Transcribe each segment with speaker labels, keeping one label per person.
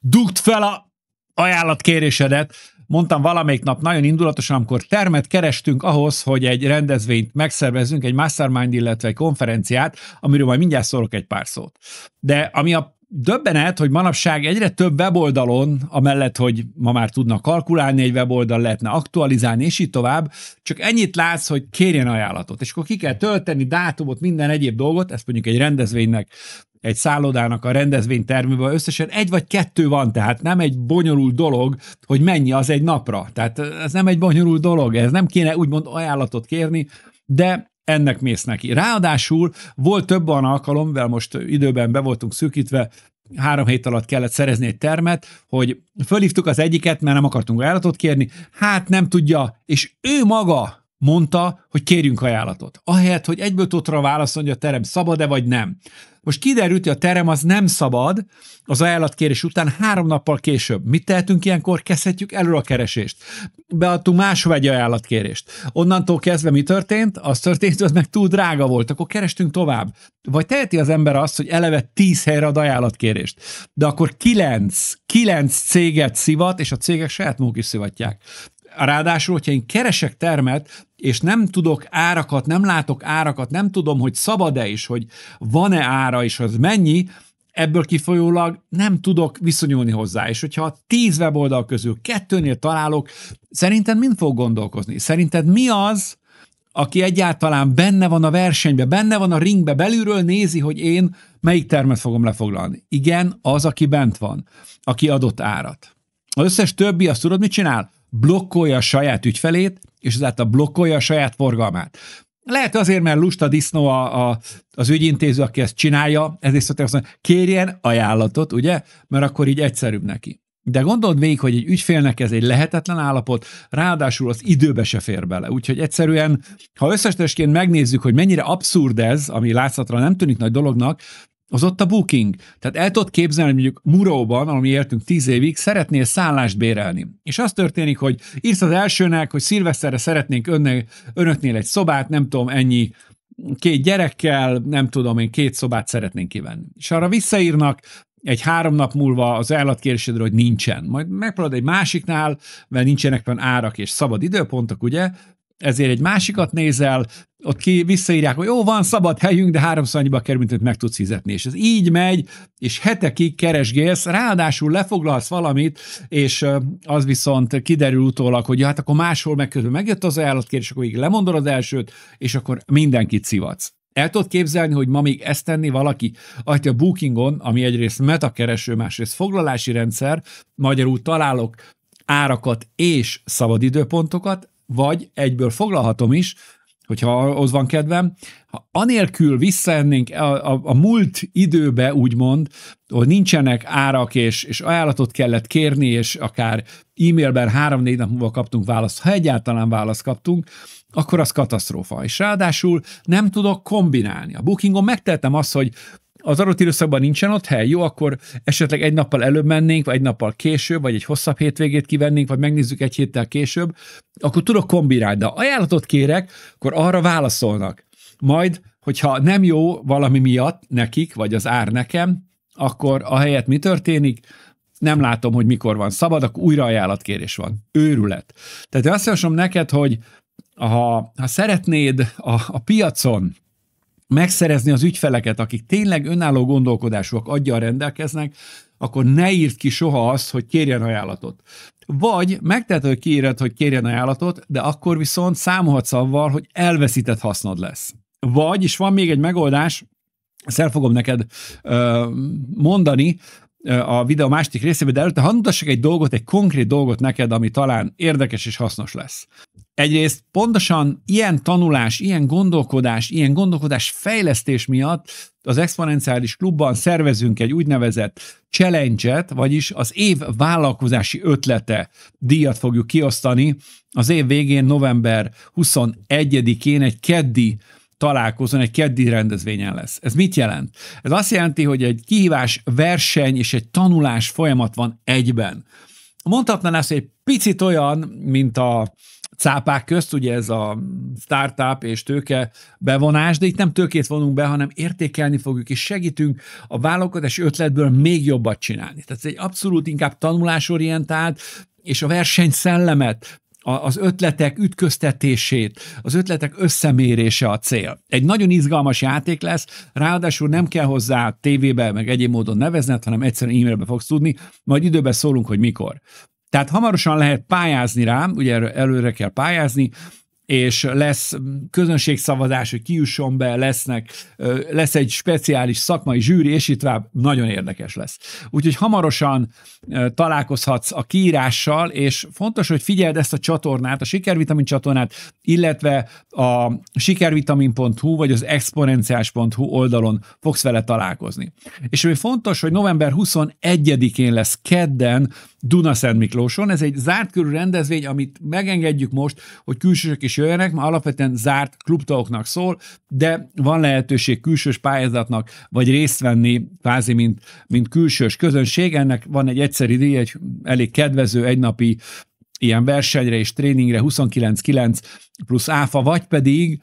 Speaker 1: dugd fel a ajánlatkérésedet, mondtam valamelyik nap nagyon indulatosan, amikor termet kerestünk ahhoz, hogy egy rendezvényt megszervezzünk, egy mastermind, illetve egy konferenciát, amiről majd mindjárt szólok egy pár szót. De ami a döbbenet, hogy manapság egyre több weboldalon, amellett, hogy ma már tudnak kalkulálni egy weboldal, lehetne aktualizálni, és így tovább, csak ennyit látsz, hogy kérjen ajánlatot. És akkor ki kell tölteni dátumot, minden egyéb dolgot, ezt mondjuk egy rendezvénynek egy szállodának a rendezvény terméből összesen egy vagy kettő van, tehát nem egy bonyolult dolog, hogy mennyi az egy napra. Tehát ez nem egy bonyolult dolog, ez nem kéne úgymond ajánlatot kérni, de ennek mész neki. Ráadásul volt több olyan alkalom, mivel most időben be voltunk szűkítve, három hét alatt kellett szerezni egy termet, hogy fölhívtuk az egyiket, mert nem akartunk ajánlatot kérni, hát nem tudja, és ő maga mondta, hogy kérjünk ajánlatot. Ahelyett, hogy egyből totra válaszolja a terem, szabad-e vagy nem. Most kiderült, hogy a terem az nem szabad az ajánlatkérés után három nappal később. Mit tehetünk ilyenkor? Kezdhetjük elő a keresést. Beadtunk máshova egy ajánlatkérést. Onnantól kezdve mi történt? Az történt, hogy az meg túl drága volt, akkor kerestünk tovább. Vagy teheti az ember azt, hogy eleve tíz helyre ad ajánlatkérést, de akkor kilenc, kilenc céget szivat, és a cégek saját maguk is szivatják. Ráadásul, hogyha én keresek termet, és nem tudok árakat, nem látok árakat, nem tudom, hogy szabad-e is, hogy van-e ára, és az mennyi, ebből kifolyólag nem tudok viszonyulni hozzá, és hogyha tíz weboldal közül kettőnél találok, szerinted mind fog gondolkozni? Szerinted mi az, aki egyáltalán benne van a versenybe, benne van a ringbe, belülről nézi, hogy én melyik termet fogom lefoglalni. Igen, az, aki bent van, aki adott árat. Az összes többi, azt tudod, mit csinál? blokkolja a saját ügyfelét, és ezáltal blokkolja a saját forgalmát. Lehet azért, mert lusta disznó a, a, az ügyintéző, aki ezt csinálja, ezért szokták azt mondani, kérjen ajánlatot, ugye? Mert akkor így egyszerűbb neki. De gondold végig, hogy egy ügyfélnek ez egy lehetetlen állapot, ráadásul az időbe se fér bele. Úgyhogy egyszerűen, ha összesítésként megnézzük, hogy mennyire abszurd ez, ami látszatra nem tűnik nagy dolognak, az ott a booking. Tehát el tudod képzelni, hogy mondjuk Muróban, ami mi éltünk tíz évig, szeretnél szállást bérelni. És az történik, hogy írsz az elsőnek, hogy szilveszterre szeretnénk önnek, önöknél egy szobát, nem tudom, ennyi két gyerekkel, nem tudom én, két szobát szeretnénk kivenni. És arra visszaírnak, egy három nap múlva az állatkérésedre, hogy nincsen. Majd megpróbálod egy másiknál, mert nincsenek benne árak és szabad időpontok, ugye? ezért egy másikat nézel, ott ki visszaírják, hogy jó, van szabad helyünk, de háromszor annyiba kerül, mint meg tudsz fizetni. És ez így megy, és hetekig keresgélsz, ráadásul lefoglalsz valamit, és az viszont kiderül utólag, hogy ja, hát akkor máshol megközben megjött az ajánlatkérés, akkor így lemondod az elsőt, és akkor mindenkit szivatsz. El tudod képzelni, hogy ma még ezt tenni valaki? a Bookingon, ami egyrészt metakereső, másrészt foglalási rendszer, magyarul találok árakat és szabadidőpontokat, vagy egyből foglalhatom is, hogyha az van kedvem, ha anélkül visszaennénk a, a, a múlt időbe, úgymond, hogy nincsenek árak, és, és ajánlatot kellett kérni, és akár e-mailben három-négy nap múlva kaptunk választ, ha egyáltalán választ kaptunk, akkor az katasztrófa. És ráadásul nem tudok kombinálni. A bookingon megteltem azt, hogy az adott időszakban nincsen ott hely, jó, akkor esetleg egy nappal előbb mennénk, vagy egy nappal később, vagy egy hosszabb hétvégét kivennénk, vagy megnézzük egy héttel később, akkor tudok kombinálni. De ajánlatot kérek, akkor arra válaszolnak. Majd, hogyha nem jó valami miatt nekik, vagy az ár nekem, akkor a helyet mi történik? nem látom, hogy mikor van szabad, akkor újra ajánlatkérés van. Őrület. Tehát azt javaslom neked, hogy ha, ha szeretnéd a, a piacon megszerezni az ügyfeleket, akik tényleg önálló gondolkodásúak aggyal rendelkeznek, akkor ne írd ki soha azt, hogy kérjen ajánlatot. Vagy megtehet, hogy kiírod, hogy kérjen ajánlatot, de akkor viszont számolhatsz avval, hogy elveszített hasznod lesz. Vagy, és van még egy megoldás, ezt el fogom neked ö, mondani ö, a videó másik részében, de előtte hadd mutassak egy dolgot, egy konkrét dolgot neked, ami talán érdekes és hasznos lesz. Egyrészt pontosan ilyen tanulás, ilyen gondolkodás, ilyen gondolkodás fejlesztés miatt az Exponenciális Klubban szervezünk egy úgynevezett challenge et vagyis az év vállalkozási ötlete díjat fogjuk kiosztani. Az év végén, november 21-én egy keddi találkozón, egy keddi rendezvényen lesz. Ez mit jelent? Ez azt jelenti, hogy egy kihívás verseny és egy tanulás folyamat van egyben. Mondhatnám ezt, hogy egy picit olyan, mint a cápák közt, ugye ez a startup és tőke bevonás, de itt nem tőkét vonunk be, hanem értékelni fogjuk, és segítünk a vállalkozási ötletből még jobbat csinálni. Tehát ez egy abszolút inkább tanulásorientált, és a verseny szellemet az ötletek ütköztetését, az ötletek összemérése a cél. Egy nagyon izgalmas játék lesz, ráadásul nem kell hozzá tévébe, meg egyéb módon nevezned, hanem egyszerűen e-mailbe fogsz tudni, majd időben szólunk, hogy mikor. Tehát hamarosan lehet pályázni rám, ugye előre kell pályázni, és lesz közönségszavazás, hogy kijusson be, lesznek, lesz egy speciális szakmai zsűri, és itt tovább nagyon érdekes lesz. Úgyhogy hamarosan találkozhatsz a kiírással, és fontos, hogy figyeld ezt a csatornát, a Sikervitamin csatornát, illetve a sikervitamin.hu vagy az exponenciás.hu oldalon fogsz vele találkozni. És ami fontos, hogy november 21-én lesz kedden Szent Miklóson. Ez egy zárt körű rendezvény, amit megengedjük most, hogy külsősök is jöjjenek, mert alapvetően zárt klubtaoknak szól, de van lehetőség külsős pályázatnak, vagy részt venni, kvázi mint, mint külsős közönség. Ennek van egy egyszerű díj, egy elég kedvező egynapi ilyen versenyre és tréningre 29,9 plusz áfa, vagy pedig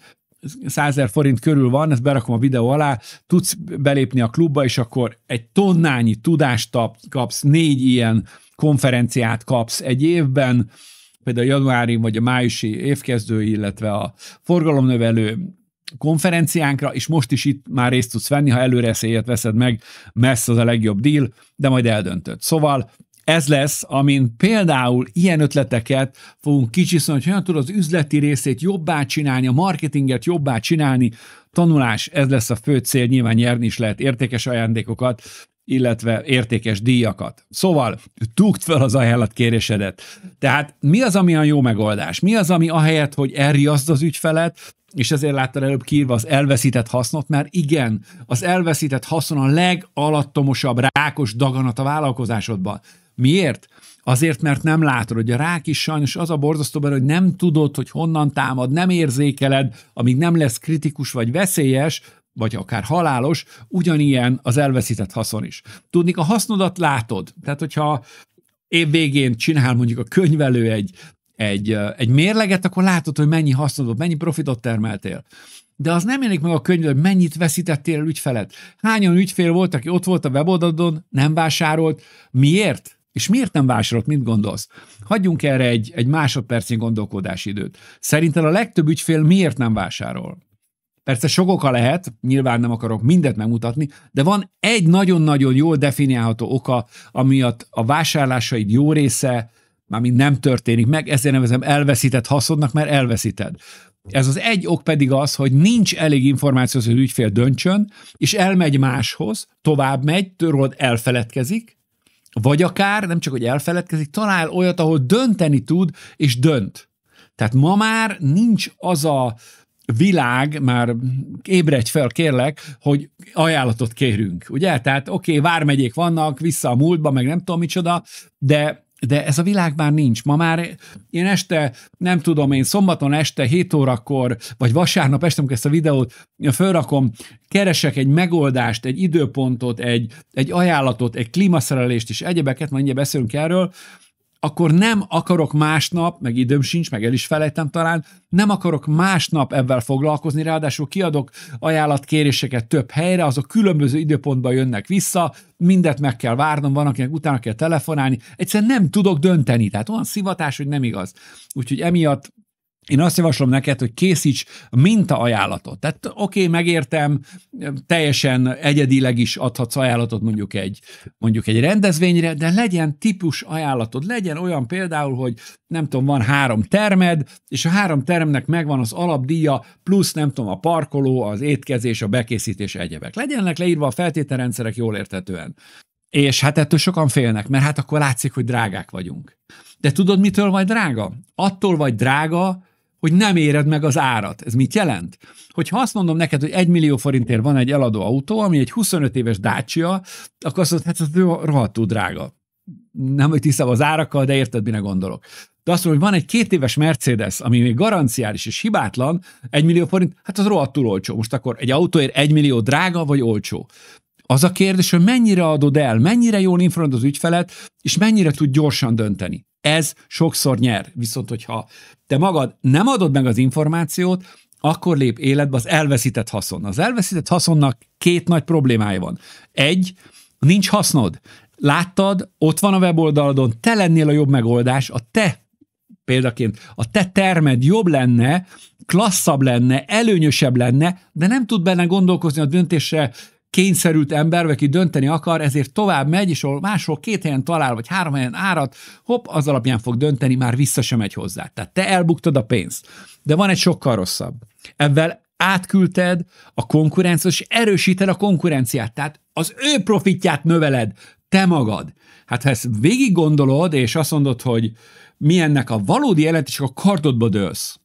Speaker 1: százer forint körül van, ezt berakom a videó alá, tudsz belépni a klubba, és akkor egy tonnányi tudást kapsz, négy ilyen konferenciát kapsz egy évben, például a januári vagy a májusi évkezdő, illetve a forgalomnövelő konferenciánkra, és most is itt már részt tudsz venni, ha előre esélyet veszed meg, messze az a legjobb deal, de majd eldöntöd. Szóval ez lesz, amin például ilyen ötleteket fogunk kicsiszolni, hogy hogyan tud az üzleti részét jobbá csinálni, a marketinget jobbá csinálni, tanulás, ez lesz a fő cél, nyilván nyerni is lehet értékes ajándékokat, illetve értékes díjakat. Szóval túgd fel az ajánlatkérésedet. Tehát mi az, ami a jó megoldás? Mi az, ami ahelyett, hogy elriaszd az ügyfelet, és ezért láttad előbb kiírva az elveszített hasznot, mert igen, az elveszített haszon a legalattomosabb rákos daganat a vállalkozásodban. Miért? Azért, mert nem látod, hogy a rák is sajnos az a borzasztó benne, hogy nem tudod, hogy honnan támad, nem érzékeled, amíg nem lesz kritikus vagy veszélyes, vagy akár halálos, ugyanilyen az elveszített haszon is. Tudni, a hasznodat látod. Tehát, hogyha év végén csinál mondjuk a könyvelő egy, egy, egy mérleget, akkor látod, hogy mennyi volt, mennyi profitot termeltél. De az nem jelenik meg a könyvben, hogy mennyit veszítettél el ügyfelet. Hányan ügyfél volt, aki ott volt a weboldalon, nem vásárolt. Miért? És miért nem vásárolt, mit gondolsz? Hagyjunk erre egy, egy másodpercnyi gondolkodási időt. Szerinted a legtöbb ügyfél miért nem vásárol? Persze sok oka lehet, nyilván nem akarok mindet megmutatni, de van egy nagyon-nagyon jól definiálható oka, amiatt a vásárlásaid jó része mármint nem történik meg, ezért nevezem elveszített haszonnak, mert elveszíted. Ez az egy ok pedig az, hogy nincs elég információ, hogy az ügyfél döntsön, és elmegy máshoz, tovább megy, tőled elfeledkezik, vagy akár, nem csak, hogy elfeledkezik, talál olyat, ahol dönteni tud, és dönt. Tehát ma már nincs az a világ, már ébredj fel, kérlek, hogy ajánlatot kérünk, ugye? Tehát oké, okay, vármegyék vannak, vissza a múltba, meg nem tudom micsoda, de de ez a világ már nincs. Ma már én este, nem tudom én, szombaton este 7 órakor, vagy vasárnap este, amikor ezt a videót fölrakom, keresek egy megoldást, egy időpontot, egy, egy ajánlatot, egy klímaszerelést és egyebeket, majd mindjárt beszélünk erről, akkor nem akarok másnap, meg időm sincs, meg el is felejtem talán, nem akarok másnap ebben foglalkozni, ráadásul kiadok ajánlatkéréseket több helyre, azok különböző időpontban jönnek vissza, mindet meg kell várnom, van, akinek utána kell telefonálni, egyszerűen nem tudok dönteni, tehát olyan szivatás, hogy nem igaz. Úgyhogy emiatt én azt javaslom neked, hogy készíts minta ajánlatot. Tehát oké, okay, megértem, teljesen egyedileg is adhatsz ajánlatot mondjuk egy, mondjuk egy rendezvényre, de legyen típus ajánlatod, legyen olyan például, hogy nem tudom, van három termed, és a három termnek megvan az alapdíja, plusz nem tudom, a parkoló, az étkezés, a bekészítés, egyebek. Legyenek leírva a feltételrendszerek jól értetően. És hát ettől sokan félnek, mert hát akkor látszik, hogy drágák vagyunk. De tudod, mitől vagy drága? Attól vagy drága, hogy nem éred meg az árat. Ez mit jelent? Hogyha azt mondom neked, hogy egy millió forintért van egy eladó autó, ami egy 25 éves Dacia, akkor azt mondod, hát ez rohadtul drága. Nem, hogy tisztában az árakkal, de érted, mire gondolok. De azt mondom, hogy van egy két éves Mercedes, ami még garanciális és hibátlan, egy millió forint, hát az rohadtul olcsó. Most akkor egy autóért egy millió drága vagy olcsó? Az a kérdés, hogy mennyire adod el, mennyire jól informod az ügyfelet, és mennyire tud gyorsan dönteni. Ez sokszor nyer. Viszont, hogyha te magad nem adod meg az információt, akkor lép életbe az elveszített haszon. Az elveszített haszonnak két nagy problémája van. Egy, nincs hasznod. Láttad, ott van a weboldaladon, te lennél a jobb megoldás, a te példaként, a te termed jobb lenne, klasszabb lenne, előnyösebb lenne, de nem tud benne gondolkozni a döntésre kényszerült ember, vagy aki dönteni akar, ezért tovább megy, és ahol máshol két helyen talál, vagy három helyen árat, hopp, az alapján fog dönteni, már vissza sem megy hozzá. Tehát te elbuktad a pénzt. De van egy sokkal rosszabb. Ebben átküldted a konkurenciát, és erősíted a konkurenciát. Tehát az ő profitját növeled, te magad. Hát ha ezt végig gondolod, és azt mondod, hogy mi ennek a valódi jelentés, akkor kardodba dőlsz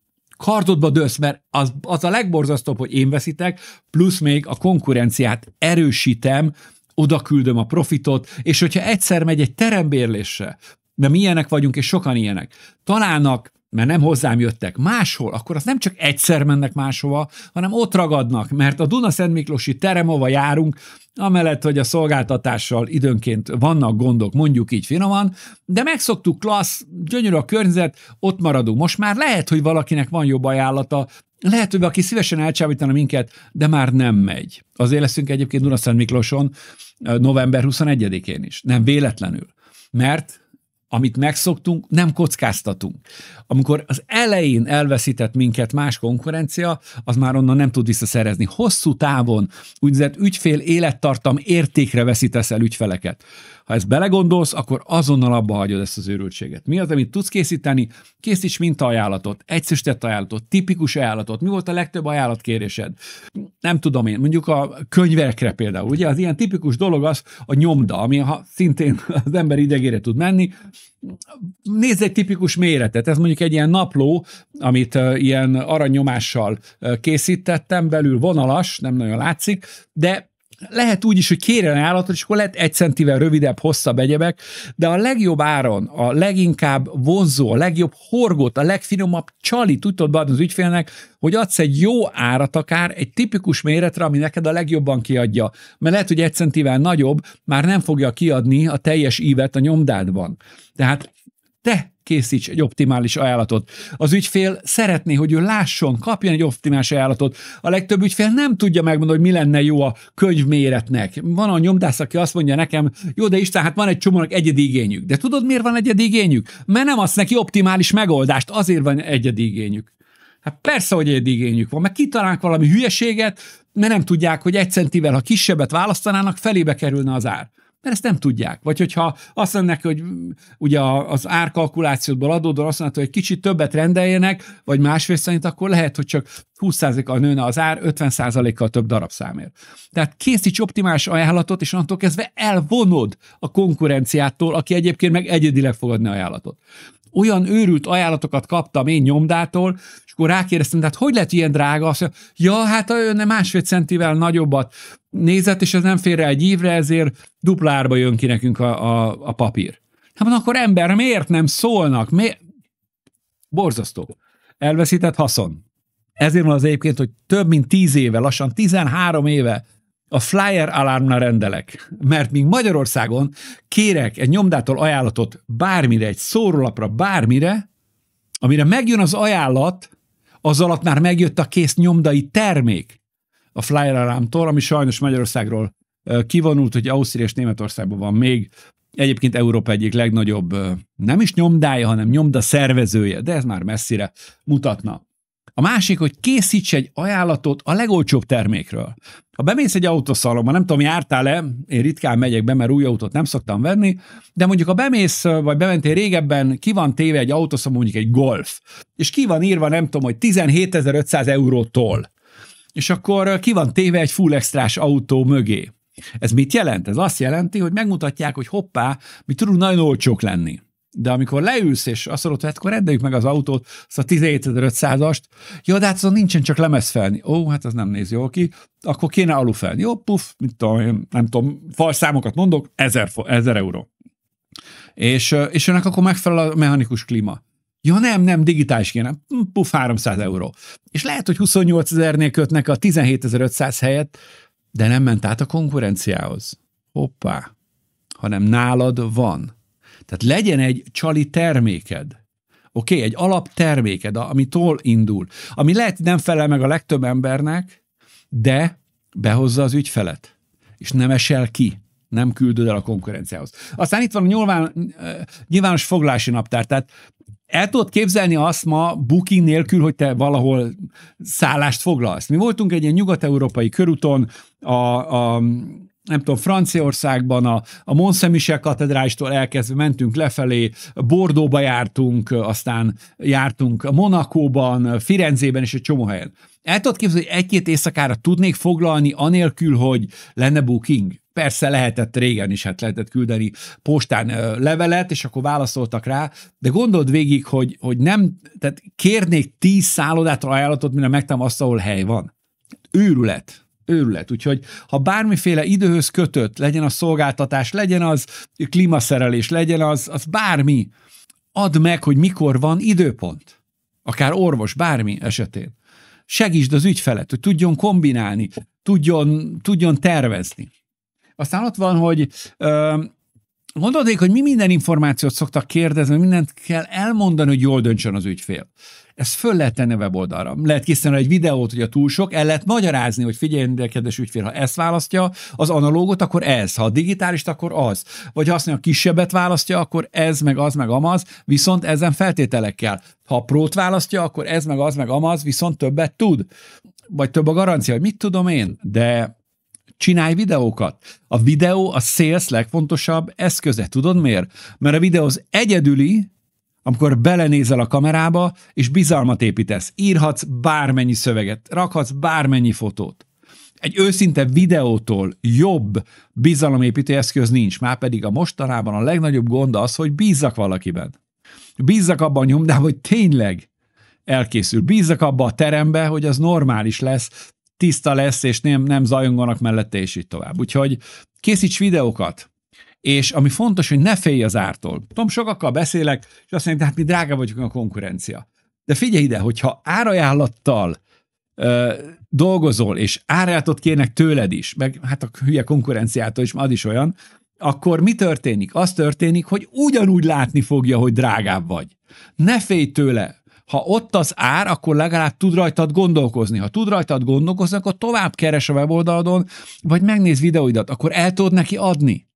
Speaker 1: kardodba dősz, mert az, az a legborzasztóbb, hogy én veszitek, plusz még a konkurenciát erősítem, oda küldöm a profitot, és hogyha egyszer megy egy terembérlésre, de mi ilyenek vagyunk, és sokan ilyenek, találnak mert nem hozzám jöttek, máshol, akkor az nem csak egyszer mennek máshova, hanem ott ragadnak, mert a Dunaszentmiklósi terem, ova járunk, amellett, hogy a szolgáltatással időnként vannak gondok, mondjuk így finoman, de megszoktuk, klassz, gyönyörű a környezet, ott maradunk. Most már lehet, hogy valakinek van jobb ajánlata, lehet, hogy aki szívesen elcsábítana minket, de már nem megy. Azért leszünk egyébként Dunaszent Mikloson november 21-én is, nem véletlenül. Mert amit megszoktunk, nem kockáztatunk. Amikor az elején elveszített minket más konkurencia, az már onnan nem tud visszaszerezni. Hosszú távon úgynevezett ügyfél élettartam értékre veszítesz el ügyfeleket. Ha ezt belegondolsz, akkor azonnal abba hagyod ezt az őrültséget. Mi az, amit tudsz készíteni? Készíts mintaajánlatot, tett ajánlatot, tipikus ajánlatot. Mi volt a legtöbb ajánlatkérésed? Nem tudom én, mondjuk a könyvekre például. Ugye az ilyen tipikus dolog az a nyomda, ami ha szintén az ember idegére tud menni, Nézz egy tipikus méretet, ez mondjuk egy ilyen napló, amit ilyen aranyomással készítettem, belül vonalas, nem nagyon látszik, de lehet úgy is, hogy kérjen állatot, és akkor lehet egy centivel rövidebb, hosszabb egyebek, de a legjobb áron, a leginkább vonzó, a legjobb horgot, a legfinomabb csali tudod beadni az ügyfélnek, hogy adsz egy jó árat akár, egy tipikus méretre, ami neked a legjobban kiadja. Mert lehet, hogy egy centivel nagyobb, már nem fogja kiadni a teljes ívet a nyomdádban. Tehát te készíts egy optimális ajánlatot. Az ügyfél szeretné, hogy ő lásson, kapjon egy optimális ajánlatot. A legtöbb ügyfél nem tudja megmondani, hogy mi lenne jó a könyv méretnek. Van a nyomdász, aki azt mondja nekem, jó, de Isten, hát van egy csomónak egyedi igényük. De tudod, miért van egyedi igényük? Mert nem azt neki optimális megoldást, azért van egyedi igényük. Hát persze, hogy egy igényük van, mert kitalálnak valami hülyeséget, mert nem tudják, hogy egy centivel, ha kisebbet választanának, felébe kerülne az ár mert ezt nem tudják. Vagy hogyha azt mondják, hogy mm, ugye az árkalkulációból adódóan azt mondják, hogy kicsit többet rendeljenek, vagy másfél szerint, akkor lehet, hogy csak 20%-kal nőne az ár, 50%-kal több darabszámért. Tehát készíts optimális ajánlatot, és onnantól kezdve elvonod a konkurenciától, aki egyébként meg egyedileg fogadni ajánlatot olyan őrült ajánlatokat kaptam én nyomdától, és akkor rákérdeztem, tehát hogy lett ilyen drága? Azt mondja, ja, hát önne másfél centivel nagyobbat nézett, és ez nem fér egy évre, ezért duplárba jön ki nekünk a, a, a papír. Hát van, akkor ember, miért nem szólnak? Miért? Borzasztó. Elveszített haszon. Ezért van az egyébként, hogy több mint 10 éve, lassan 13 éve a flyer alarmra rendelek, mert míg Magyarországon kérek egy nyomdától ajánlatot bármire, egy szórólapra, bármire, amire megjön az ajánlat, az alatt már megjött a kész nyomdai termék a Flyer Alarmtól, ami sajnos Magyarországról kivonult, hogy Ausztria és Németországban van még. Egyébként Európa egyik legnagyobb nem is nyomdája, hanem nyomda szervezője, de ez már messzire mutatna. A másik, hogy készíts egy ajánlatot a legolcsóbb termékről. Ha bemész egy autószalomba, nem tudom, jártál-e, én ritkán megyek be, mert új autót nem szoktam venni, de mondjuk ha bemész, vagy bementél régebben, ki van téve egy autószalom, mondjuk egy golf, és ki van írva, nem tudom, hogy 17.500 eurótól, és akkor ki van téve egy full extrás autó mögé. Ez mit jelent? Ez azt jelenti, hogy megmutatják, hogy hoppá, mi tudunk nagyon olcsók lenni. De amikor leülsz, és azt mondod, hogy hát akkor rendeljük meg az autót, azt a 17500-ast, jó, de hát azon nincsen csak lemezfelni. Ó, hát az nem néz jól ki. Akkor kéne alufelni. Jó, puf, mit tudom, nem tudom, falszámokat mondok, 1000, 1000 euró. És, és ennek akkor megfelel a mechanikus klíma. Ja nem, nem, digitális kéne. Hm, puf, 300 euró. És lehet, hogy 28 ezernél kötnek a 17500 helyet, de nem ment át a konkurenciához. Hoppá. Hanem nálad van tehát legyen egy csali terméked, oké, okay, egy alapterméked, amitól indul, ami lehet nem felel meg a legtöbb embernek, de behozza az ügyfelet, és nem esel ki nem küldöd el a konkurenciához. Aztán itt van a nyilván, nyilvános foglási naptár, tehát el tudod képzelni azt ma booking nélkül, hogy te valahol szállást foglalsz. Mi voltunk egy ilyen nyugat-európai körúton, a, a nem tudom, Franciaországban a, a Mont Saint-Michel katedrálistól elkezdve mentünk lefelé, Bordóba jártunk, aztán jártunk Monakóban, Firenzében és egy csomó helyen. El tudod képzelni, hogy egy-két éjszakára tudnék foglalni, anélkül, hogy lenne booking? Persze lehetett régen is, hát lehetett küldeni postán levelet, és akkor válaszoltak rá, de gondold végig, hogy, hogy nem, tehát kérnék tíz szállodát ajánlatot, mire megtam azt, ahol hely van. Őrület őrület. Úgyhogy ha bármiféle időhöz kötött, legyen az szolgáltatás, legyen az klímaszerelés, legyen az, az bármi, add meg, hogy mikor van időpont. Akár orvos, bármi esetén. Segítsd az ügyfelet, hogy tudjon kombinálni, tudjon, tudjon tervezni. Aztán ott van, hogy ö, Gondolnék, hogy mi minden információt szoktak kérdezni, mindent kell elmondani, hogy jól döntsön az ügyfél. Ezt föl lehet tenni weboldalra. Lehet készíteni egy videót, hogy a túl sok, el lehet magyarázni, hogy figyelj, de kedves ügyfél, ha ezt választja, az analógot, akkor ez, ha a digitális, akkor az. Vagy ha azt mondja, a kisebbet választja, akkor ez, meg az, meg amaz, viszont ezen feltételekkel. Ha a prót választja, akkor ez, meg az, meg amaz, viszont többet tud. Vagy több a garancia, hogy mit tudom én, de Csinálj videókat. A videó a sales legfontosabb eszköze. Tudod miért? Mert a videó az egyedüli, amikor belenézel a kamerába, és bizalmat építesz. Írhatsz bármennyi szöveget, rakhatsz bármennyi fotót. Egy őszinte videótól jobb bizalomépítő eszköz nincs, már pedig a mostanában a legnagyobb gond az, hogy bízzak valakiben. Bízzak abban a nyomdában, hogy tényleg elkészül. Bízzak abba a terembe, hogy az normális lesz, tiszta lesz, és nem, nem zajonganak mellette, és így tovább. Úgyhogy készíts videókat, és ami fontos, hogy ne félj az ártól. Tudom, sokakkal beszélek, és azt mondják, de hát mi drága vagyunk a konkurencia. De figyelj ide, hogyha árajánlattal ö, dolgozol, és árajátot kérnek tőled is, meg hát a hülye konkurenciától is, az is olyan, akkor mi történik? Az történik, hogy ugyanúgy látni fogja, hogy drágább vagy. Ne félj tőle, ha ott az ár, akkor legalább tud rajtad gondolkozni. Ha tud rajtad gondolkozni, akkor tovább keres a weboldaladon, vagy megnéz videóidat, akkor el tudod neki adni.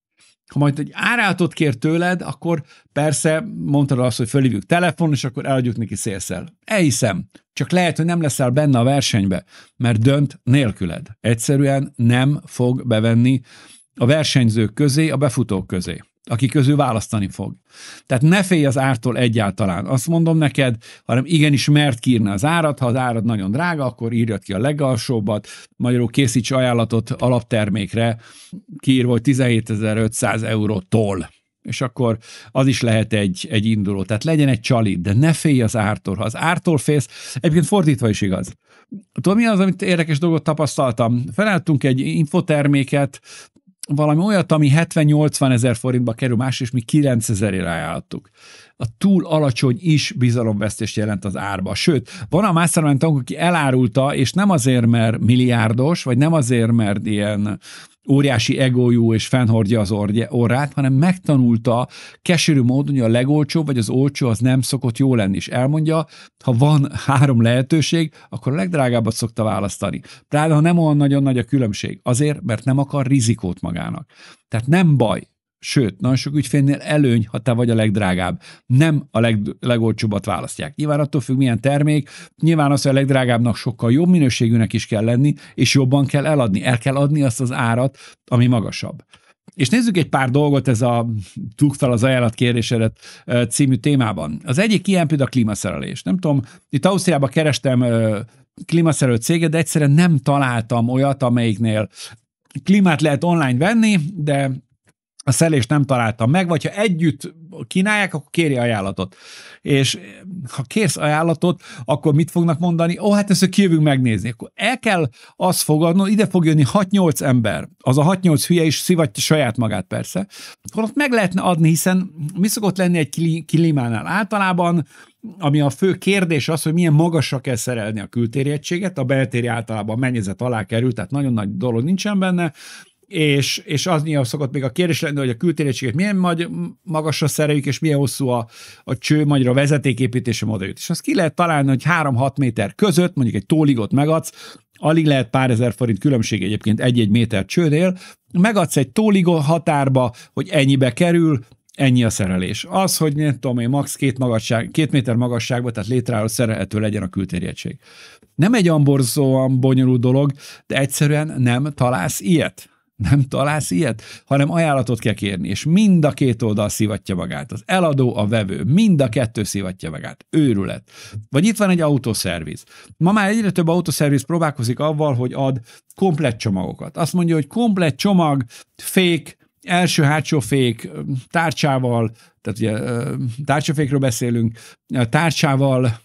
Speaker 1: Ha majd egy árátot kér tőled, akkor persze mondtad azt, hogy fölhívjuk telefon, és akkor eladjuk neki szélszel. Elhiszem. Csak lehet, hogy nem leszel benne a versenybe, mert dönt nélküled. Egyszerűen nem fog bevenni a versenyzők közé, a befutók közé aki közül választani fog. Tehát ne félj az ártól egyáltalán. Azt mondom neked, hanem igenis mert kiírni az árat, ha az árad nagyon drága, akkor írjad ki a legalsóbbat, magyarul készíts ajánlatot alaptermékre, kiírva, hogy 17.500 eurótól és akkor az is lehet egy, egy induló. Tehát legyen egy csalid, de ne félj az ártól. Ha az ártól félsz, egyébként fordítva is igaz. Tudom, mi az, amit érdekes dolgot tapasztaltam? Felálltunk egy infoterméket, valami olyat, ami 70-80 ezer forintba kerül, más és mi 9 ezerére ajánlottuk. A túl alacsony is bizalomvesztést jelent az árba. Sőt, van a mastermind tagunk, aki elárulta, és nem azért, mert milliárdos, vagy nem azért, mert ilyen óriási egójú és fennhordja az orrát, hanem megtanulta keserű módon, hogy a legolcsóbb vagy az olcsó az nem szokott jó lenni, és elmondja, ha van három lehetőség, akkor a legdrágábbat szokta választani. Tehát ha nem olyan nagyon nagy a különbség, azért, mert nem akar rizikót magának. Tehát nem baj, Sőt, nagyon sok ügyfélnél előny, ha te vagy a legdrágább. Nem a leg, legolcsóbbat választják. Nyilván attól függ, milyen termék. Nyilván az, hogy a legdrágábbnak sokkal jobb minőségűnek is kell lenni, és jobban kell eladni. El kell adni azt az árat, ami magasabb. És nézzük egy pár dolgot ez a túl fel az ajánlat kérdésedet című témában. Az egyik ilyen például a klímaszerelés. Nem tudom, itt Ausztriában kerestem klímaszerelő céget, de egyszerűen nem találtam olyat, amelyiknél klímát lehet online venni, de a szelést nem találtam meg, vagy ha együtt kínálják, akkor kéri ajánlatot. És ha kérsz ajánlatot, akkor mit fognak mondani? Ó, oh, hát ezt kívül megnézni. Akkor el kell azt fogadnod, ide fog jönni 6-8 ember. Az a 6-8 hülye is szivatja saját magát persze. Akkor ott meg lehetne adni, hiszen mi szokott lenni egy kilimánál általában, ami a fő kérdés az, hogy milyen magasra kell szerelni a kültéri egységet, a beltéri általában a mennyezet alá kerül, tehát nagyon nagy dolog nincsen benne, és, és az nyilván szokott még a kérdés lenni, hogy a kültéregységet milyen magy- magasra szereljük, és milyen hosszú a, a cső, magyar a vezetéképítése modelljét. És azt ki lehet találni, hogy 3-6 méter között, mondjuk egy tóligot megadsz, alig lehet pár ezer forint különbség egyébként egy-egy méter csődél, megadsz egy tóligó határba, hogy ennyibe kerül, ennyi a szerelés. Az, hogy nem tudom én, max. Két, magasság, két méter magasságban, tehát létrálló szerelhető legyen a kültéri egység. Nem egy amborzóan bonyolult dolog, de egyszerűen nem találsz ilyet nem találsz ilyet, hanem ajánlatot kell kérni, és mind a két oldal szivatja magát. Az eladó, a vevő, mind a kettő szivatja magát. Őrület. Vagy itt van egy autószerviz. Ma már egyre több autószerviz próbálkozik avval, hogy ad komplett csomagokat. Azt mondja, hogy komplett csomag, fék, első-hátsó fék, tárcsával, tehát ugye tárcsafékről beszélünk, tárcsával,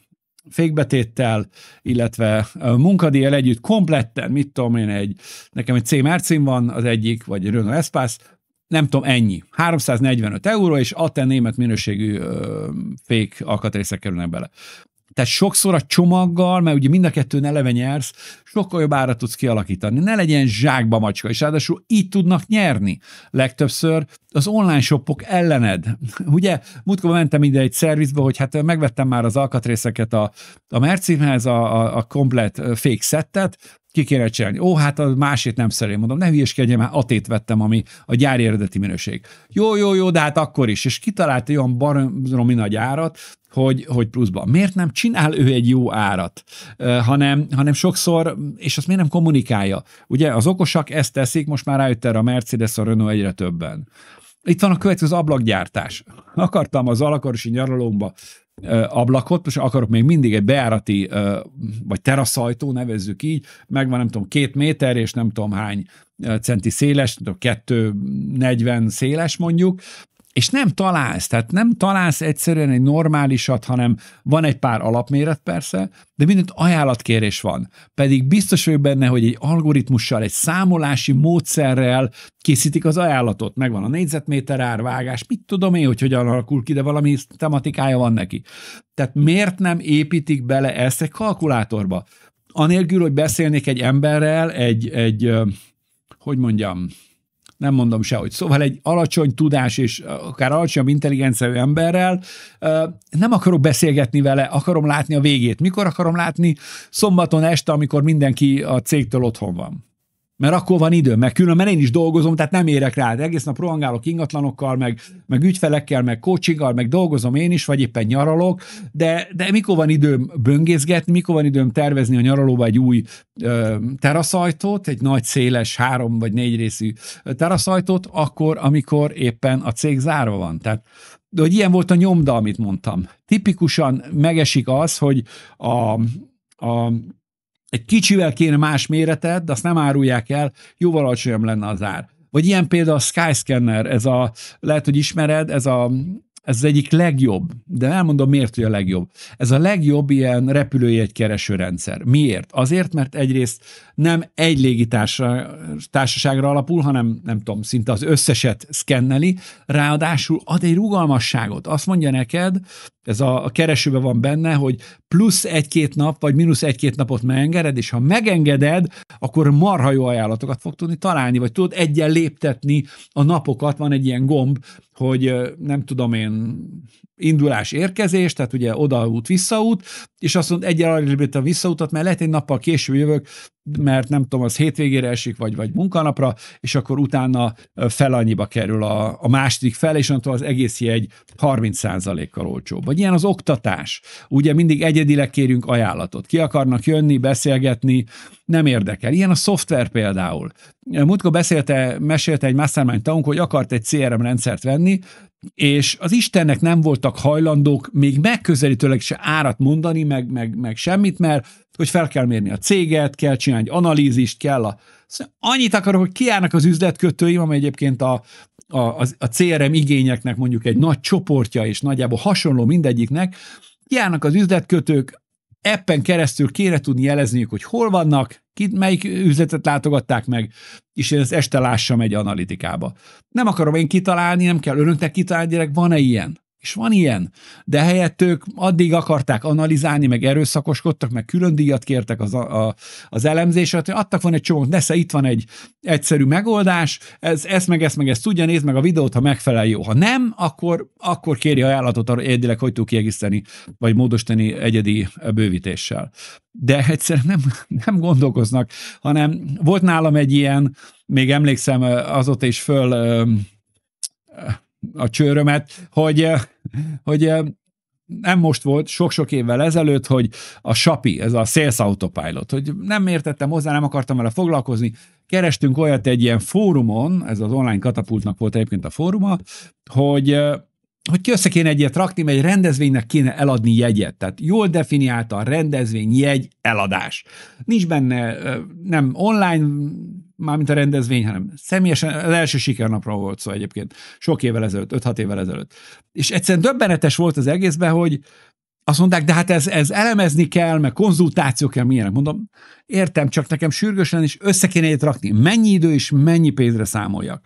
Speaker 1: fékbetéttel, illetve munkadíjjal együtt kompletten, mit tudom én, egy, nekem egy C Mercin van az egyik, vagy egy Renault Espace, nem tudom, ennyi. 345 euró, és a te német minőségű fék alkatrészek kerülnek bele tehát sokszor a csomaggal, mert ugye mind a kettőn eleve nyersz, sokkal jobb árat tudsz kialakítani. Ne legyen zsákba macska, és ráadásul így tudnak nyerni legtöbbször az online shopok ellened. Ugye, múltkor mentem ide egy szervizbe, hogy hát megvettem már az alkatrészeket a, a Mercihez, a, a, a komplet fake szettet, ki kéne cserélni. Ó, hát a másét nem szerelem, mondom, ne hülyeskedjem, már atét vettem, ami a gyári eredeti minőség. Jó, jó, jó, de hát akkor is. És kitalált olyan baromi nagy árat, hogy, hogy pluszban. Miért nem csinál ő egy jó árat, hanem, hanem sokszor, és azt miért nem kommunikálja? Ugye az okosak ezt teszik, most már rájött erre a Mercedes, a Renault egyre többen. Itt van a következő ablakgyártás. Akartam az alakorosi nyaralomba ablakot, most akarok még mindig egy beárati vagy teraszajtó, nevezzük így, megvan nem tudom két méter, és nem tudom hány centi széles, nem kettő negyven széles mondjuk, és nem találsz, tehát nem találsz egyszerűen egy normálisat, hanem van egy pár alapméret persze, de mindent ajánlatkérés van. Pedig biztos vagyok benne, hogy egy algoritmussal, egy számolási módszerrel készítik az ajánlatot. Megvan a négyzetméter árvágás, mit tudom én, hogy hogyan alakul ki, de valami tematikája van neki. Tehát miért nem építik bele ezt egy kalkulátorba? Anélkül, hogy beszélnék egy emberrel, egy, egy hogy mondjam, nem mondom sehogy. Szóval egy alacsony tudás és akár alacsonyabb intelligenciájú emberrel nem akarok beszélgetni vele, akarom látni a végét. Mikor akarom látni? Szombaton este, amikor mindenki a cégtől otthon van mert akkor van időm, meg különben én is dolgozom, tehát nem érek rá. De egész nap rohangálok ingatlanokkal, meg, meg ügyfelekkel, meg coachinggal, meg dolgozom én is, vagy éppen nyaralok, de, de mikor van időm böngészgetni, mikor van időm tervezni a nyaralóba egy új ö, teraszajtót, egy nagy, széles, három vagy négy részű teraszajtót, akkor, amikor éppen a cég zárva van. Tehát de hogy ilyen volt a nyomda, amit mondtam. Tipikusan megesik az, hogy a, a egy kicsivel kéne más méretet, de azt nem árulják el, jóval alacsonyabb lenne az ár. Vagy ilyen például a Skyscanner, ez a, lehet, hogy ismered, ez a ez az egyik legjobb, de elmondom miért, hogy a legjobb. Ez a legjobb ilyen repülőjegy kereső rendszer. Miért? Azért, mert egyrészt nem egy légitársaságra alapul, hanem nem tudom, szinte az összeset szkenneli, ráadásul ad egy rugalmasságot. Azt mondja neked, ez a, keresőbe van benne, hogy plusz egy-két nap, vagy mínusz egy-két napot megengeded, és ha megengeded, akkor marha jó ajánlatokat fog tudni találni, vagy tudod egyen léptetni a napokat, van egy ilyen gomb, hogy nem tudom én, indulás, érkezés, tehát ugye odaút, visszaút, és azt mondta, egyel arrébb a visszautat, mert lehet egy nappal később jövök, mert nem tudom, az hétvégére esik, vagy, vagy munkanapra, és akkor utána fel annyiba kerül a, a második fel, és onnantól az egész jegy 30%-kal olcsóbb. Vagy ilyen az oktatás. Ugye mindig egyedileg kérünk ajánlatot. Ki akarnak jönni, beszélgetni, nem érdekel. Ilyen a szoftver például. Múltkor beszélte, mesélte egy Mastermind tanunk, hogy akart egy CRM rendszert venni, és az Istennek nem voltak hajlandók még megközelítőleg se árat mondani, meg, meg, meg semmit, mert hogy fel kell mérni a céget, kell csinálni egy analízist, kell a... Szóval annyit akarok, hogy kiállnak az üzletkötőim, amely egyébként a, a, a, a CRM igényeknek mondjuk egy nagy csoportja, és nagyjából hasonló mindegyiknek, kiállnak az üzletkötők, appen keresztül kéne tudni jelezniük, hogy hol vannak, kit, melyik üzletet látogatták meg, és én ezt este lássam egy analitikába. Nem akarom én kitalálni, nem kell önöknek kitalálni, gyerek, van-e ilyen? És van ilyen. De helyett ők addig akarták analizálni, meg erőszakoskodtak, meg külön díjat kértek az, a, az elemzésre, hogy adtak van egy csomó, nesze, itt van egy egyszerű megoldás, ez, ezt meg ezt meg ezt tudja, nézd meg a videót, ha megfelel jó. Ha nem, akkor, akkor kéri ajánlatot arra, érdileg, hogy tud kiegészíteni, vagy módosítani egyedi bővítéssel. De egyszerűen nem, nem gondolkoznak, hanem volt nálam egy ilyen, még emlékszem, azóta is föl a csőrömet, hogy, eh, hogy eh, nem most volt, sok-sok évvel ezelőtt, hogy a Sapi, ez a Sales Autopilot, hogy nem értettem hozzá, nem akartam vele foglalkozni, kerestünk olyat egy ilyen fórumon, ez az online katapultnak volt egyébként a fóruma, hogy eh, hogy össze kéne egyet rakni, mert egy rendezvénynek kéne eladni jegyet. Tehát jól definiálta a rendezvény jegy eladás. Nincs benne nem online mármint a rendezvény, hanem személyesen az első sikernapról volt szó egyébként, sok évvel ezelőtt, 5-6 évvel ezelőtt. És egyszerűen döbbenetes volt az egészben, hogy azt mondták, de hát ez, ez elemezni kell, meg konzultáció kell, milyenek. Mondom, értem, csak nekem sürgősen is össze kéne rakni. Mennyi idő és mennyi pénzre számoljak?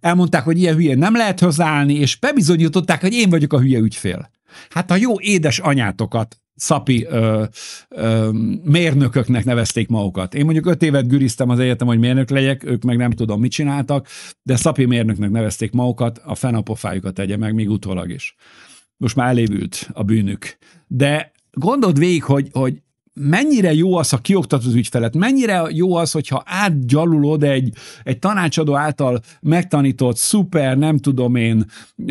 Speaker 1: Elmondták, hogy ilyen hülye nem lehet hozzáállni, és bebizonyították, hogy én vagyok a hülye ügyfél. Hát a jó édes anyátokat szapi ö, ö, mérnököknek nevezték magukat. Én mondjuk öt évet güriztem az egyetem, hogy mérnök legyek, ők meg nem tudom, mit csináltak, de szapi mérnöknek nevezték magukat, a fenapofájukat tegye meg, még utólag is. Most már elévült a bűnük. De gondold végig, hogy, hogy mennyire jó az, ha kioktatod ügyfelet, mennyire jó az, hogyha átgyalulod egy, egy tanácsadó által megtanított, szuper, nem tudom én,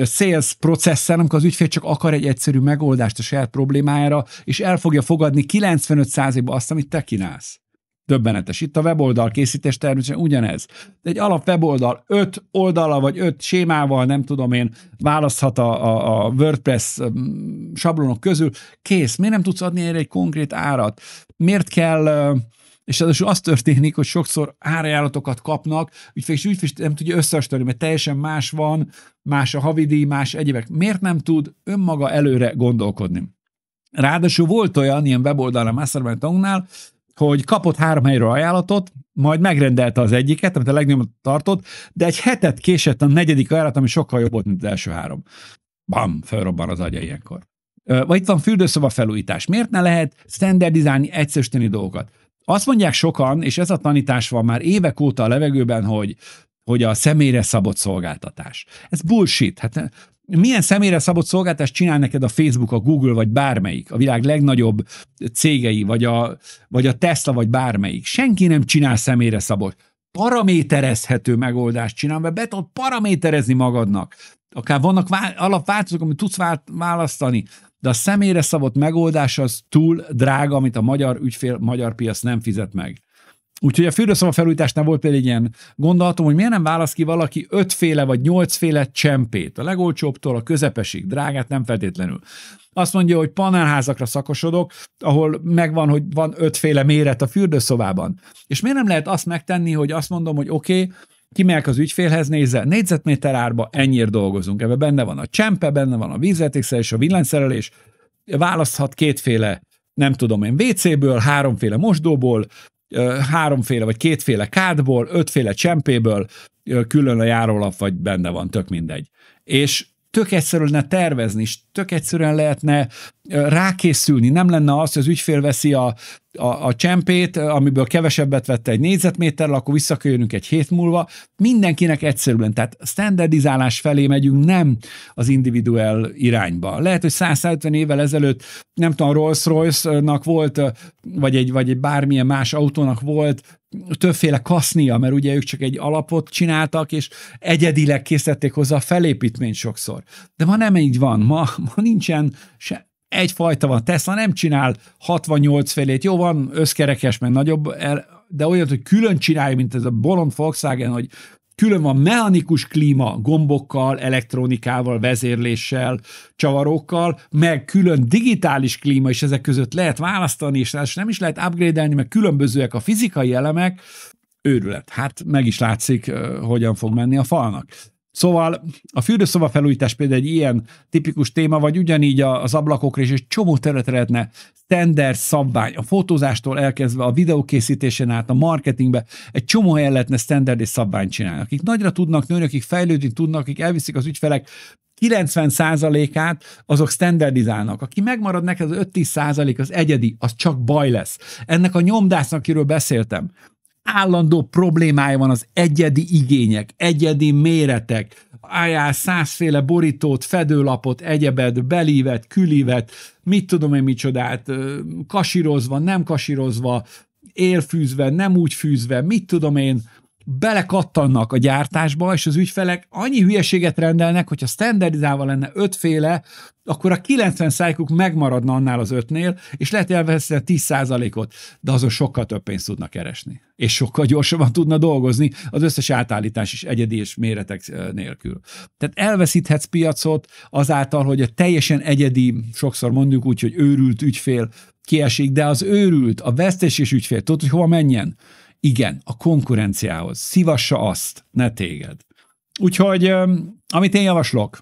Speaker 1: sales processzel, amikor az ügyfél csak akar egy egyszerű megoldást a saját problémájára, és el fogja fogadni 95%-ba azt, amit te kínálsz. Döbbenetes. Itt a weboldal készítés természetesen ugyanez. De egy alap weboldal öt oldala vagy öt sémával, nem tudom én, választhat a, a, a WordPress mm, sablonok közül. Kész. Miért nem tudsz adni erre egy konkrét árat? Miért kell és az, az történik, hogy sokszor árajánlatokat kapnak, ügyfél és ügyfél nem tudja összehasonlítani, mert teljesen más van, más a havidi, más egyébek. Miért nem tud önmaga előre gondolkodni? Ráadásul volt olyan ilyen a Mastermind tagnál hogy kapott három helyről ajánlatot, majd megrendelte az egyiket, amit a legnagyobb tartott, de egy hetet késett a negyedik ajánlat, ami sokkal jobb volt, mint az első három. Bam, felrobban az agya ilyenkor. Vagy itt van fürdőszoba felújítás. Miért ne lehet standardizálni, egyszerűsíteni dolgokat? Azt mondják sokan, és ez a tanítás van már évek óta a levegőben, hogy hogy a személyre szabott szolgáltatás. Ez bullshit. Hát milyen személyre szabott szolgáltást csinál neked a Facebook, a Google, vagy bármelyik, a világ legnagyobb cégei, vagy a, vagy a Tesla, vagy bármelyik. Senki nem csinál személyre szabott. Paraméterezhető megoldást csinál, mert be tudod paraméterezni magadnak. Akár vannak alapváltozók, amit tudsz választani, de a személyre szabott megoldás az túl drága, amit a magyar ügyfél, magyar piac nem fizet meg. Úgyhogy a fürdőszoba felújításnál volt például ilyen gondolatom, hogy miért nem válasz ki valaki ötféle vagy nyolcféle csempét, a legolcsóbbtól a közepesig, drágát nem feltétlenül. Azt mondja, hogy panelházakra szakosodok, ahol megvan, hogy van ötféle méret a fürdőszobában. És miért nem lehet azt megtenni, hogy azt mondom, hogy oké, okay, kimegyek az ügyfélhez, nézze, négyzetméter árba ennyiért dolgozunk. Ebben benne van a csempe, benne van a és a villanyszerelés, választhat kétféle nem tudom én, WC-ből, háromféle mosdóból, háromféle vagy kétféle kádból, ötféle csempéből, külön a járólap vagy benne van, tök mindegy. És tök egyszerűen lehetne tervezni, és tök egyszerűen lehetne rákészülni, nem lenne az, hogy az ügyfél veszi a, a, a csempét, amiből kevesebbet vette egy négyzetméterrel, akkor visszaköjönünk egy hét múlva. Mindenkinek egyszerűen, tehát standardizálás felé megyünk, nem az individuál irányba. Lehet, hogy 150 évvel ezelőtt, nem tudom, Rolls-Royce-nak volt, vagy egy, vagy egy bármilyen más autónak volt többféle kasznia, mert ugye ők csak egy alapot csináltak, és egyedileg készítették hozzá a felépítményt sokszor. De ma nem így van, ma, ma nincsen se, egyfajta van. Tesla nem csinál 68 felét. jó van, összkerekes, mert nagyobb, el, de olyan, hogy külön csinálja, mint ez a bolond Volkswagen, hogy külön van mechanikus klíma gombokkal, elektronikával, vezérléssel, csavarókkal, meg külön digitális klíma, és ezek között lehet választani, és nem is lehet upgrade-elni, mert különbözőek a fizikai elemek, őrület. Hát meg is látszik, hogyan fog menni a falnak. Szóval a fürdőszoba felújítás például egy ilyen tipikus téma, vagy ugyanígy az ablakokra is egy csomó területre lehetne standard szabvány, a fotózástól elkezdve a videókészítésen át, a marketingbe, egy csomó helyen lehetne standard és szabvány csinálni. Akik nagyra tudnak nőni, akik fejlődni tudnak, akik elviszik az ügyfelek 90%-át azok standardizálnak. Aki megmarad neked az 5-10% az egyedi, az csak baj lesz. Ennek a nyomdásznak, akiről beszéltem, állandó problémája van az egyedi igények, egyedi méretek, álljál százféle borítót, fedőlapot, egyebet, belívet, külívet, mit tudom én micsodát, kasírozva, nem kasírozva, élfűzve, nem úgy fűzve, mit tudom én, belekattannak a gyártásba, és az ügyfelek annyi hülyeséget rendelnek, hogyha standardizálva lenne ötféle, akkor a 90 szájkuk megmaradna annál az ötnél, és lehet elveszni a 10 ot de azon sokkal több pénzt tudna keresni. És sokkal gyorsabban tudna dolgozni az összes átállítás is egyedi és méretek nélkül. Tehát elveszíthetsz piacot azáltal, hogy a teljesen egyedi, sokszor mondjuk úgy, hogy őrült ügyfél kiesik, de az őrült, a és ügyfél, tudod, hogy hova menjen? Igen, a konkurenciához. Szivassa azt, ne téged. Úgyhogy, amit én javaslok,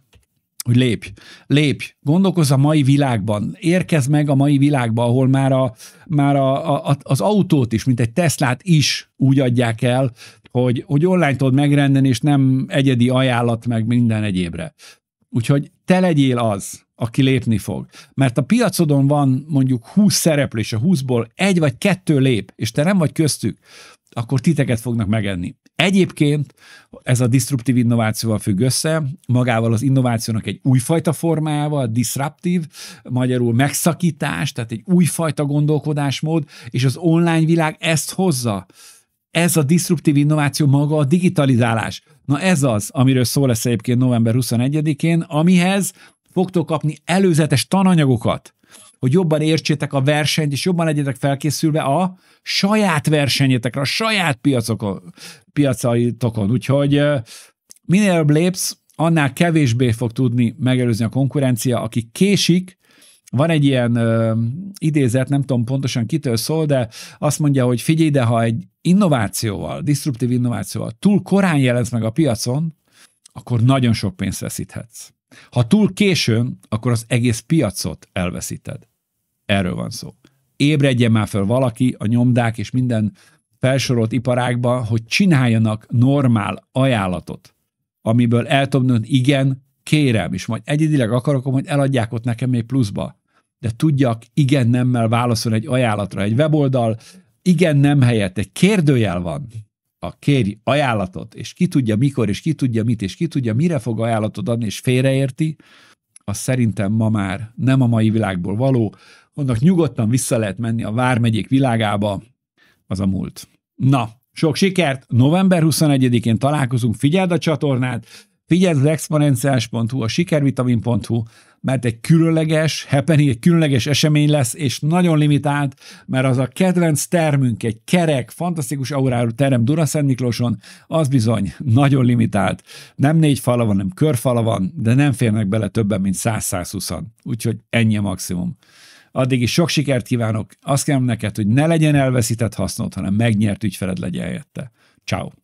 Speaker 1: hogy lépj, lépj, gondolkozz a mai világban, érkezz meg a mai világba, ahol már, a, már a, a, az autót is, mint egy Teslát is úgy adják el, hogy, hogy online tudod megrendeni, és nem egyedi ajánlat meg minden egyébre. Úgyhogy te legyél az, aki lépni fog. Mert a piacodon van mondjuk 20 szereplő, és a 20-ból egy vagy kettő lép, és te nem vagy köztük, akkor titeket fognak megenni. Egyébként ez a disruptív innovációval függ össze, magával az innovációnak egy újfajta formájával, disruptív, magyarul megszakítás, tehát egy újfajta gondolkodásmód, és az online világ ezt hozza. Ez a disruptív innováció maga a digitalizálás. Na ez az, amiről szó lesz egyébként november 21-én, amihez fogtok kapni előzetes tananyagokat, hogy jobban értsétek a versenyt, és jobban legyetek felkészülve a saját versenyetekre, a saját piacokon, piacaitokon. Úgyhogy minél jobb lépsz, annál kevésbé fog tudni megelőzni a konkurencia, aki késik, van egy ilyen ö, idézet, nem tudom pontosan kitől szól, de azt mondja, hogy figyelj de ha egy innovációval, disruptív innovációval túl korán jelensz meg a piacon, akkor nagyon sok pénzt veszíthetsz. Ha túl későn, akkor az egész piacot elveszíted. Erről van szó. Ébredjen már fel valaki a nyomdák és minden felsorolt iparákban, hogy csináljanak normál ajánlatot, amiből el tudom igen, kérem, és majd egyedileg akarok, hogy eladják ott nekem még pluszba. De tudjak igen-nemmel válaszolni egy ajánlatra. Egy weboldal igen-nem helyett egy kérdőjel van a kérj ajánlatot, és ki tudja mikor, és ki tudja mit, és ki tudja mire fog ajánlatot adni, és félreérti, az szerintem ma már nem a mai világból való, annak nyugodtan vissza lehet menni a Vármegyék világába, az a múlt. Na, sok sikert! November 21-én találkozunk, figyeld a csatornát, Figyeld az exponenciás.hu, a sikervitamin.hu, mert egy különleges happening, egy különleges esemény lesz, és nagyon limitált, mert az a kedvenc termünk, egy kerek, fantasztikus auráról terem Duraszent Miklóson, az bizony nagyon limitált. Nem négy fala van, nem körfala van, de nem férnek bele többen, mint 100-120. Úgyhogy ennyi a maximum. Addig is sok sikert kívánok. Azt kell neked, hogy ne legyen elveszített hasznod, hanem megnyert ügyfeled legyen helyette. Ciao.